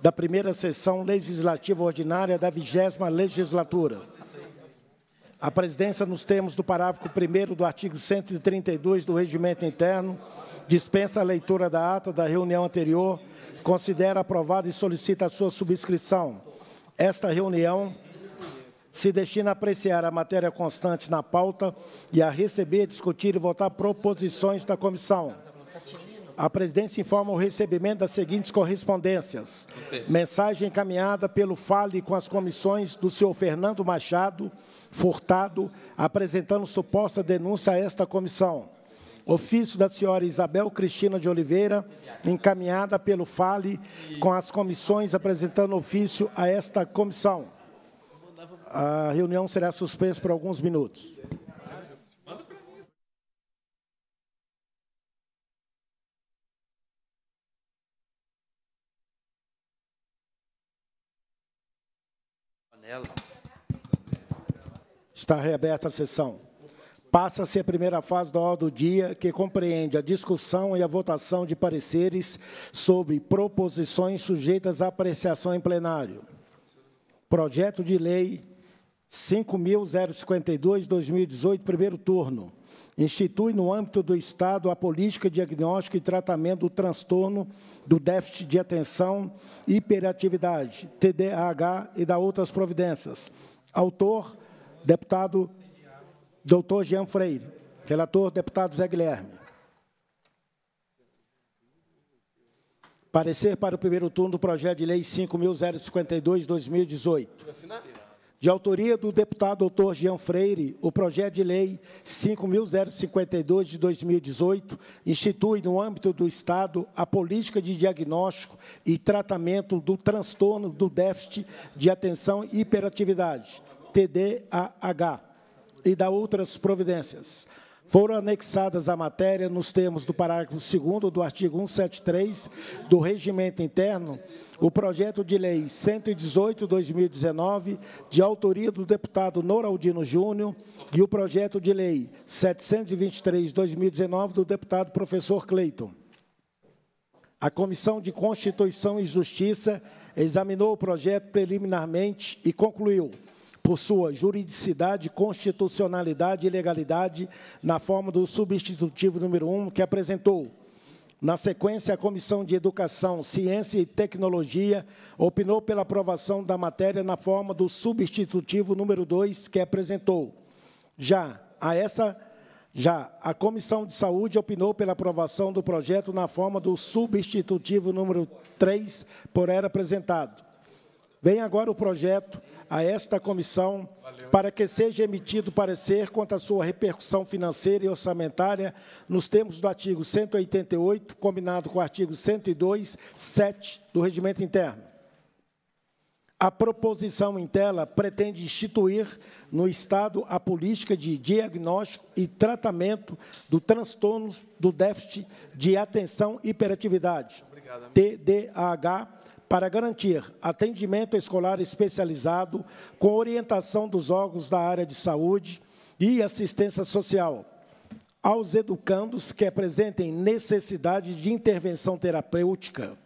da primeira sessão legislativa ordinária da vigésima legislatura. A presidência, nos termos do parágrafo 1 do artigo 132 do Regimento Interno, dispensa a leitura da ata da reunião anterior, considera aprovada e solicita a sua subscrição. Esta reunião se destina a apreciar a matéria constante na pauta e a receber, discutir e votar proposições da comissão a presidência informa o recebimento das seguintes correspondências. Mensagem encaminhada pelo Fale com as comissões do senhor Fernando Machado Furtado, apresentando suposta denúncia a esta comissão. Ofício da senhora Isabel Cristina de Oliveira, encaminhada pelo Fale com as comissões, apresentando ofício a esta comissão. A reunião será suspensa por alguns minutos. Está reaberta a sessão. Passa-se a primeira fase da ordem do dia, que compreende a discussão e a votação de pareceres sobre proposições sujeitas à apreciação em plenário. Projeto de Lei 5.052-2018, primeiro turno. Institui no âmbito do Estado a política de diagnóstico e tratamento do transtorno do déficit de atenção e hiperatividade, TDAH, e da outras providências. Autor, Deputado doutor Jean Freire. Relator, deputado Zé Guilherme. Parecer para o primeiro turno do projeto de lei 5.052-2018. De autoria do deputado doutor Jean Freire, o projeto de lei 5.052 de 2018 institui, no âmbito do Estado, a política de diagnóstico e tratamento do transtorno do déficit de atenção e hiperatividade, TDAH e da outras providências. Foram anexadas à matéria, nos termos do parágrafo 2 do artigo 173 do Regimento Interno, o projeto de lei 118/2019, de autoria do deputado Noraldino Júnior, e o projeto de lei 723/2019 do deputado professor Cleiton. A Comissão de Constituição e Justiça examinou o projeto preliminarmente e concluiu por sua juridicidade, constitucionalidade e legalidade, na forma do substitutivo número 1, que apresentou. Na sequência, a Comissão de Educação, Ciência e Tecnologia opinou pela aprovação da matéria na forma do substitutivo número 2, que apresentou. Já a essa já a Comissão de Saúde opinou pela aprovação do projeto na forma do substitutivo número 3, por era apresentado. Vem agora o projeto a esta comissão Valeu. para que seja emitido parecer quanto à sua repercussão financeira e orçamentária nos termos do artigo 188, combinado com o artigo 102, 7 do Regimento Interno. A proposição em tela pretende instituir no Estado a política de diagnóstico e tratamento do transtorno do déficit de atenção e hiperatividade, Obrigado, TDAH, para garantir atendimento escolar especializado com orientação dos órgãos da área de saúde e assistência social aos educandos que apresentem necessidade de intervenção terapêutica.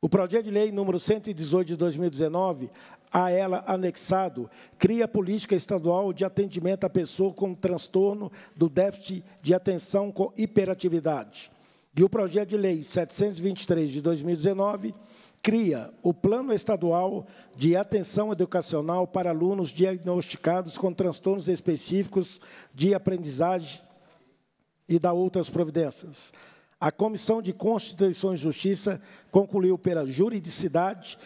O projeto de lei número 118 de 2019, a ela anexado, cria a política estadual de atendimento à pessoa com transtorno do déficit de atenção com hiperatividade. E o projeto de lei 723 de 2019 cria o Plano Estadual de Atenção Educacional para alunos diagnosticados com transtornos específicos de aprendizagem e dá outras providências. A Comissão de Constituição e Justiça concluiu pela juridicidade,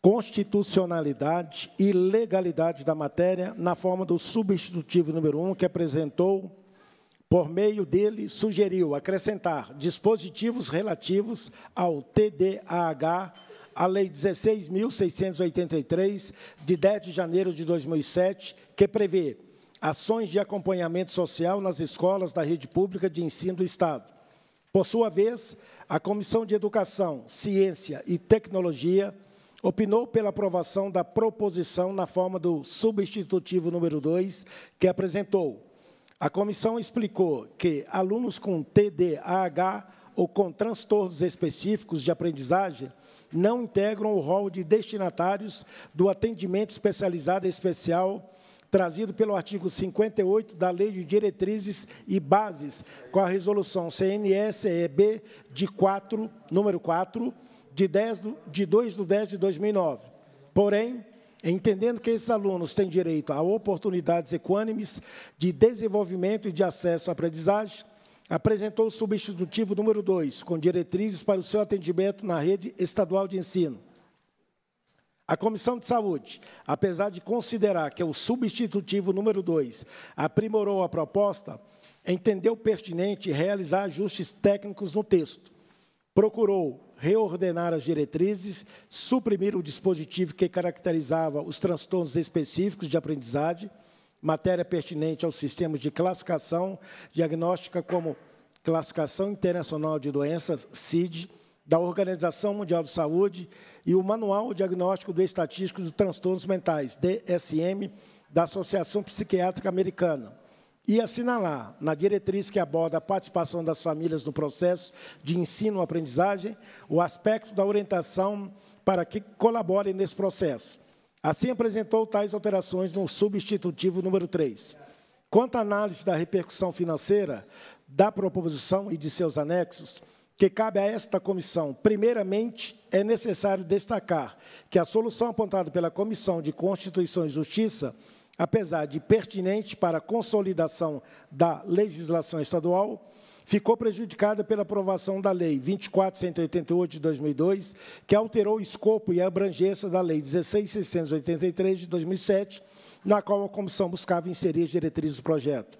constitucionalidade e legalidade da matéria na forma do substitutivo número 1, um, que apresentou por meio dele, sugeriu acrescentar dispositivos relativos ao TDAH à Lei 16.683, de 10 de janeiro de 2007, que prevê ações de acompanhamento social nas escolas da rede pública de ensino do Estado. Por sua vez, a Comissão de Educação, Ciência e Tecnologia opinou pela aprovação da proposição na forma do substitutivo número 2, que apresentou a comissão explicou que alunos com TDAH ou com transtornos específicos de aprendizagem não integram o rol de destinatários do atendimento especializado especial trazido pelo artigo 58 da Lei de Diretrizes e Bases, com a resolução CNSEB de 4, número 4, de, 10 de 2 de 10 de 2009. Porém, entendendo que esses alunos têm direito a oportunidades equânimes de desenvolvimento e de acesso à aprendizagem, apresentou o substitutivo número 2, com diretrizes para o seu atendimento na rede estadual de ensino. A Comissão de Saúde, apesar de considerar que é o substitutivo número 2 aprimorou a proposta, entendeu pertinente realizar ajustes técnicos no texto. Procurou reordenar as diretrizes, suprimir o dispositivo que caracterizava os transtornos específicos de aprendizagem, matéria pertinente aos sistemas de classificação diagnóstica como Classificação Internacional de Doenças, CID, da Organização Mundial de Saúde e o Manual Diagnóstico do Estatístico dos Transtornos Mentais, DSM, da Associação Psiquiátrica Americana e assinalar, na diretriz que aborda a participação das famílias no processo de ensino-aprendizagem, o aspecto da orientação para que colaborem nesse processo. Assim, apresentou tais alterações no substitutivo número 3. Quanto à análise da repercussão financeira da proposição e de seus anexos, que cabe a esta comissão, primeiramente, é necessário destacar que a solução apontada pela Comissão de Constituição e Justiça apesar de pertinente para a consolidação da legislação estadual, ficou prejudicada pela aprovação da Lei 24.188 de 2002, que alterou o escopo e a abrangência da Lei 16.683 de 2007, na qual a comissão buscava inserir as diretrizes do projeto.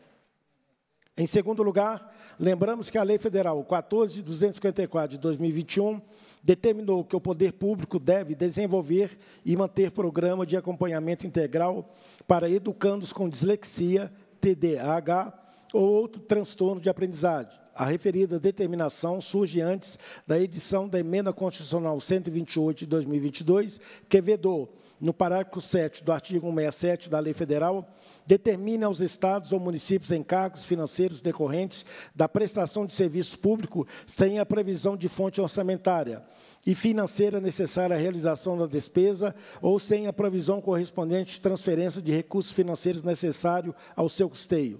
Em segundo lugar, lembramos que a Lei Federal 14254 de 2021 determinou que o poder público deve desenvolver e manter programa de acompanhamento integral para educandos com dislexia, TDAH ou outro transtorno de aprendizagem, a referida determinação surge antes da edição da Emenda Constitucional 128 de 2022, que vedou, no parágrafo 7 do artigo 167 da Lei Federal, determina aos estados ou municípios encargos financeiros decorrentes da prestação de serviço público sem a previsão de fonte orçamentária e financeira necessária à realização da despesa ou sem a provisão correspondente de transferência de recursos financeiros necessário ao seu custeio.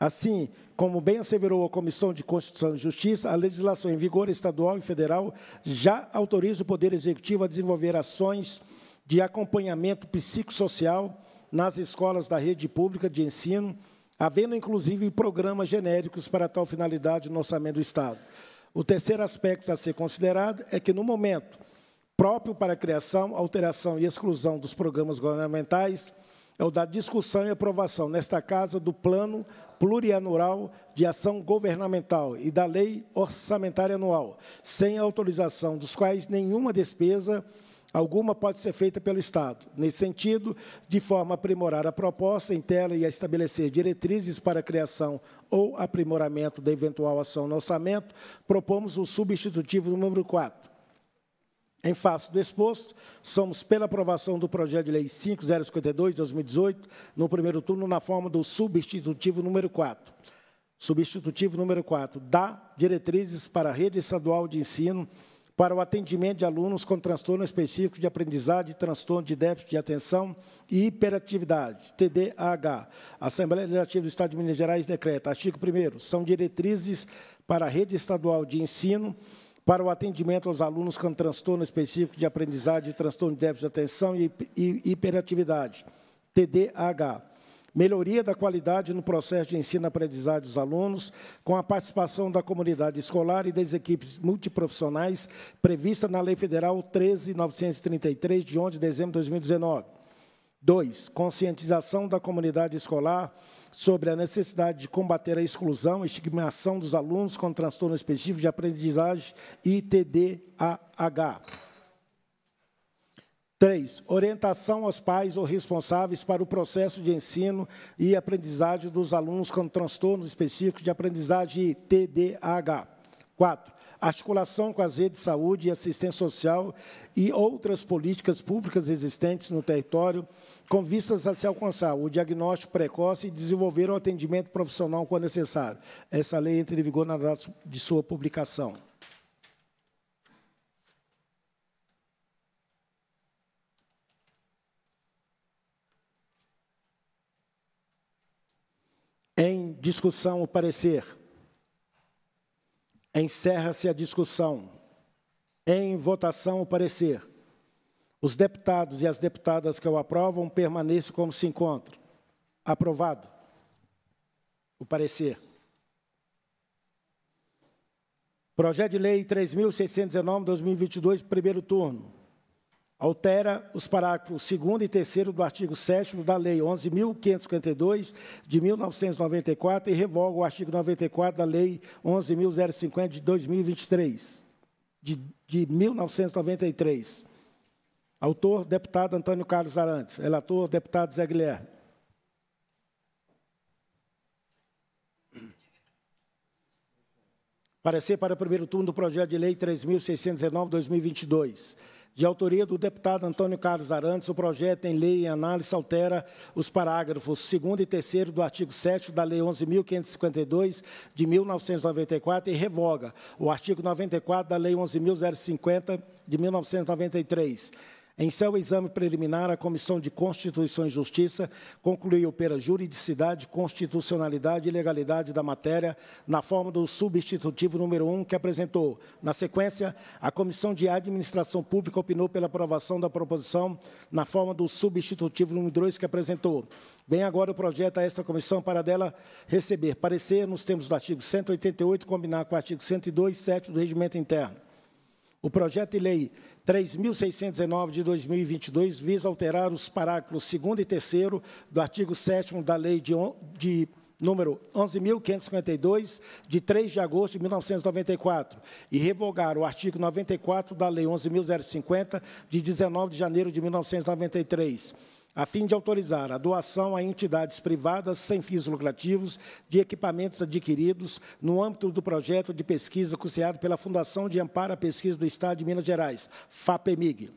Assim, como bem asseverou a Comissão de Constituição e Justiça, a legislação em vigor estadual e federal já autoriza o Poder Executivo a desenvolver ações de acompanhamento psicossocial nas escolas da rede pública de ensino, havendo inclusive programas genéricos para tal finalidade no orçamento do Estado. O terceiro aspecto a ser considerado é que, no momento próprio para a criação, alteração e exclusão dos programas governamentais, é o da discussão e aprovação nesta Casa do Plano Plurianual de Ação Governamental e da Lei Orçamentária Anual, sem autorização dos quais nenhuma despesa alguma pode ser feita pelo Estado. Nesse sentido, de forma a aprimorar a proposta em tela e a estabelecer diretrizes para a criação ou aprimoramento da eventual ação no orçamento, propomos o substitutivo número 4, em face do exposto, somos pela aprovação do projeto de lei 5052 de 2018, no primeiro turno, na forma do substitutivo número 4. Substitutivo número 4, dá diretrizes para a rede estadual de ensino para o atendimento de alunos com transtorno específico de aprendizagem, transtorno de déficit de atenção e hiperatividade, TDAH. Assembleia Legislativa do Estado de Minas Gerais decreta, artigo 1 são diretrizes para a rede estadual de ensino para o atendimento aos alunos com transtorno específico de aprendizagem, transtorno de déficit de atenção e hiperatividade, TDAH. Melhoria da qualidade no processo de ensino-aprendizagem dos alunos, com a participação da comunidade escolar e das equipes multiprofissionais prevista na Lei Federal 13.933, de 11 de dezembro de 2019 Dois, conscientização da comunidade escolar sobre a necessidade de combater a exclusão e estigmação dos alunos com transtorno específico de aprendizagem e TDAH. Três, orientação aos pais ou responsáveis para o processo de ensino e aprendizagem dos alunos com transtorno específico de aprendizagem e TDAH. Quatro, articulação com as redes de saúde e assistência social e outras políticas públicas existentes no território, com vistas a se alcançar o diagnóstico precoce e desenvolver o atendimento profissional quando necessário. Essa lei entra em vigor na data de sua publicação. Em discussão, o parecer. Encerra-se a discussão. Em votação, o parecer. Os deputados e as deputadas que o aprovam permaneçam como se encontram. Aprovado. O parecer. Projeto de Lei 3.619, 2022, primeiro turno altera os parágrafos 2 e 3 do artigo 7 da Lei 11.552, de 1994, e revoga o artigo 94 da Lei 11.050, de 2023, de, de 1993. Autor, deputado Antônio Carlos Arantes. Relator, deputado Zé Guilherme. Parecer para o primeiro turno do projeto de lei 3.609, 2022 de autoria do deputado Antônio Carlos Arantes, o projeto em lei em análise altera os parágrafos 2 e 3 do artigo 7 da Lei 11.552, de 1994, e revoga o artigo 94 da Lei 11.050, de 1993. Em seu exame preliminar, a Comissão de Constituição e Justiça concluiu pela juridicidade, constitucionalidade e legalidade da matéria na forma do substitutivo número 1 que apresentou. Na sequência, a Comissão de Administração Pública opinou pela aprovação da proposição na forma do substitutivo número 2 que apresentou. Vem agora o projeto a esta comissão para dela receber parecer nos termos do artigo 188, combinar com o artigo 102, 7 do Regimento Interno. O projeto de lei 3.609 de 2022 visa alterar os parágrafos 2 e 3 do artigo 7 da Lei de, de número 11.552, de 3 de agosto de 1994, e revogar o artigo 94 da Lei 11.050, de 19 de janeiro de 1993 a fim de autorizar a doação a entidades privadas sem fins lucrativos de equipamentos adquiridos no âmbito do projeto de pesquisa custeado pela Fundação de Amparo à Pesquisa do Estado de Minas Gerais, FAPEMIG.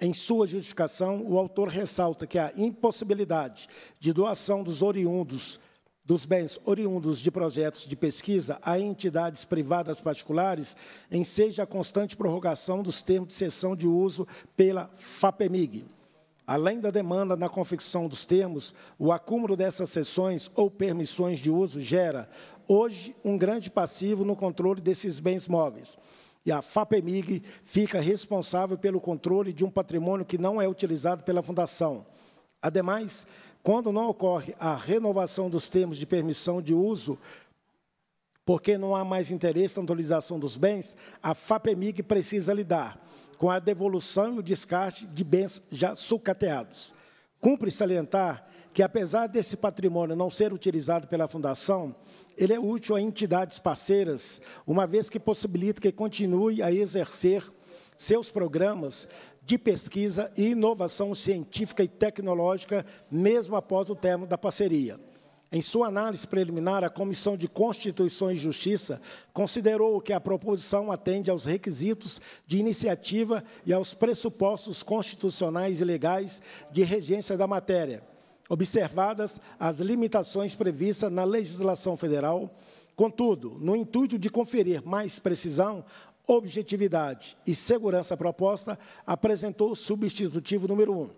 Em sua justificação, o autor ressalta que a impossibilidade de doação dos oriundos dos bens oriundos de projetos de pesquisa a entidades privadas particulares enseja a constante prorrogação dos termos de cessão de uso pela FAPEMIG Além da demanda na confecção dos termos, o acúmulo dessas sessões ou permissões de uso gera, hoje, um grande passivo no controle desses bens móveis. E a FAPEMIG fica responsável pelo controle de um patrimônio que não é utilizado pela Fundação. Ademais, quando não ocorre a renovação dos termos de permissão de uso, porque não há mais interesse na atualização dos bens, a FAPEMIG precisa lidar com a devolução e o descarte de bens já sucateados. Cumpre salientar que, apesar desse patrimônio não ser utilizado pela Fundação, ele é útil a entidades parceiras, uma vez que possibilita que continue a exercer seus programas de pesquisa e inovação científica e tecnológica, mesmo após o termo da parceria. Em sua análise preliminar, a Comissão de Constituição e Justiça considerou que a proposição atende aos requisitos de iniciativa e aos pressupostos constitucionais e legais de regência da matéria, observadas as limitações previstas na legislação federal. Contudo, no intuito de conferir mais precisão, objetividade e segurança à proposta, apresentou o substitutivo número 1. Um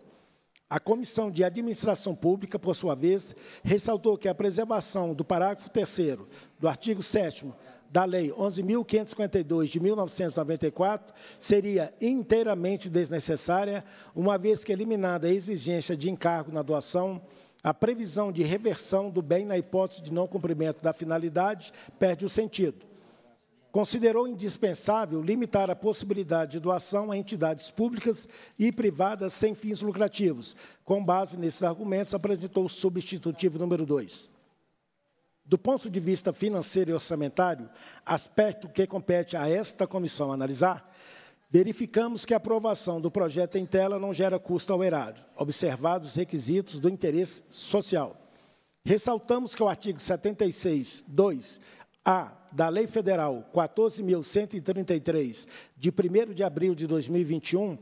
a Comissão de Administração Pública, por sua vez, ressaltou que a preservação do parágrafo 3 do artigo 7 da Lei 11.552, de 1994, seria inteiramente desnecessária, uma vez que eliminada a exigência de encargo na doação, a previsão de reversão do bem na hipótese de não cumprimento da finalidade perde o sentido considerou indispensável limitar a possibilidade de doação a entidades públicas e privadas sem fins lucrativos. Com base nesses argumentos, apresentou o substitutivo número 2. Do ponto de vista financeiro e orçamentário, aspecto que compete a esta comissão analisar, verificamos que a aprovação do projeto em tela não gera custo ao erário, observados os requisitos do interesse social. Ressaltamos que o artigo 76, 2, a da Lei Federal 14.133, de 1 de abril de 2021,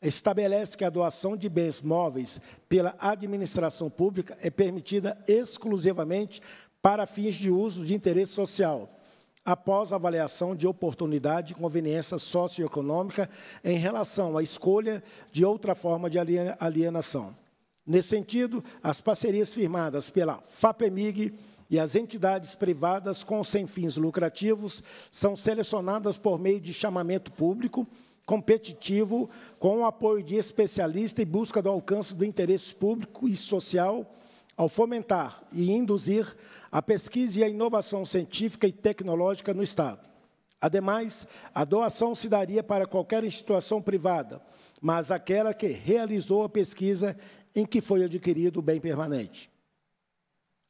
estabelece que a doação de bens móveis pela administração pública é permitida exclusivamente para fins de uso de interesse social, após avaliação de oportunidade e conveniência socioeconômica em relação à escolha de outra forma de alienação. Nesse sentido, as parcerias firmadas pela FAPEMIG e as entidades privadas com sem fins lucrativos são selecionadas por meio de chamamento público competitivo, com o apoio de especialista e busca do alcance do interesse público e social ao fomentar e induzir a pesquisa e a inovação científica e tecnológica no Estado. Ademais, a doação se daria para qualquer instituição privada, mas aquela que realizou a pesquisa em que foi adquirido o bem permanente.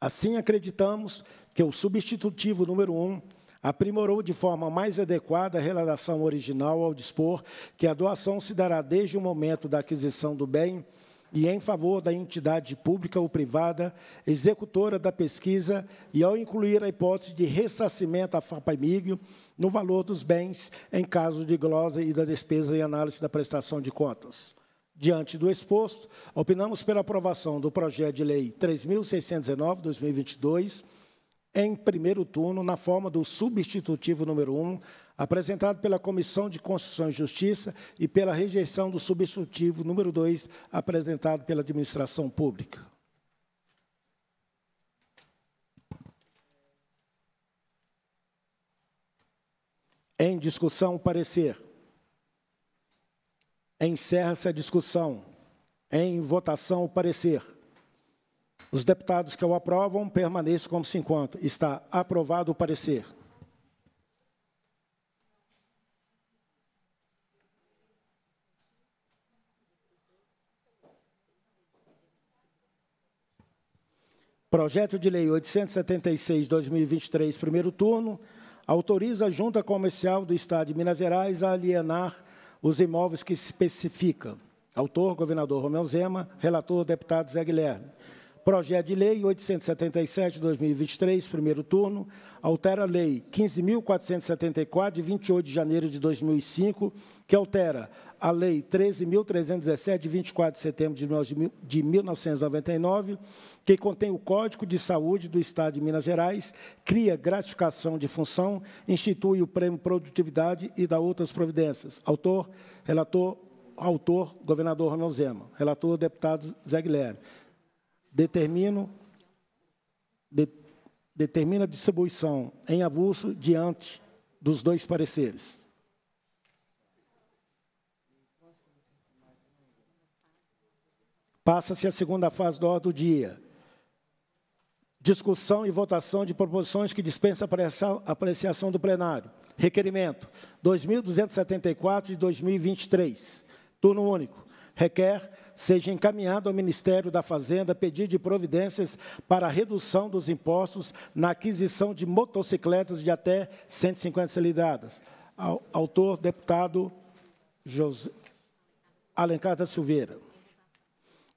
Assim, acreditamos que o substitutivo número um aprimorou de forma mais adequada a relação original ao dispor que a doação se dará desde o momento da aquisição do bem e em favor da entidade pública ou privada executora da pesquisa e ao incluir a hipótese de ressarcimento à FAPAMIG no valor dos bens em caso de glosa e da despesa e análise da prestação de contas. Diante do exposto, opinamos pela aprovação do projeto de lei 3619/2022 em primeiro turno, na forma do substitutivo número 1, apresentado pela Comissão de Constituição e Justiça e pela rejeição do substitutivo número 2, apresentado pela Administração Pública. Em discussão, parecer. Encerra-se a discussão. Em votação, o parecer. Os deputados que o aprovam permaneçam como se encontram. Está aprovado o parecer. Projeto de Lei 876-2023, primeiro turno, autoriza a Junta Comercial do Estado de Minas Gerais a alienar os imóveis que especifica. Autor, governador Romeu Zema, relator, deputado Zé Guilherme. Projeto de Lei 877, 2023, primeiro turno, altera a Lei 15.474, de 28 de janeiro de 2005, que altera a Lei 13.317, de 24 de setembro de 1999, que contém o Código de Saúde do Estado de Minas Gerais, cria gratificação de função, institui o Prêmio Produtividade e dá outras providências. Autor, relator, autor, governador Romeu Zema. Relator, deputado Zé Guilherme. Determino, de, determina a distribuição em avulso diante dos dois pareceres. Passa-se a segunda fase da ordem do dia. Discussão e votação de proposições que dispensa apreciação do plenário. Requerimento 2.274 de 2023. Turno único. Requer seja encaminhado ao Ministério da Fazenda pedido de providências para a redução dos impostos na aquisição de motocicletas de até 150 cilindradas. Autor, deputado José Alencar da Silveira.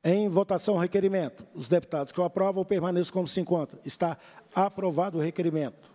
Em votação, o requerimento. Os deputados que o aprovam permaneçam como se encontra. Está aprovado o requerimento.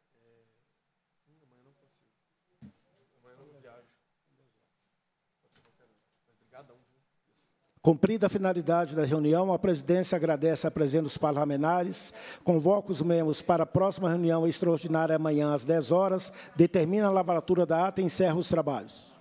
Cumprida a finalidade da reunião, a presidência agradece a presença dos parlamentares, convoca os membros para a próxima reunião extraordinária amanhã às 10 horas, determina a lavratura da ata e encerra os trabalhos.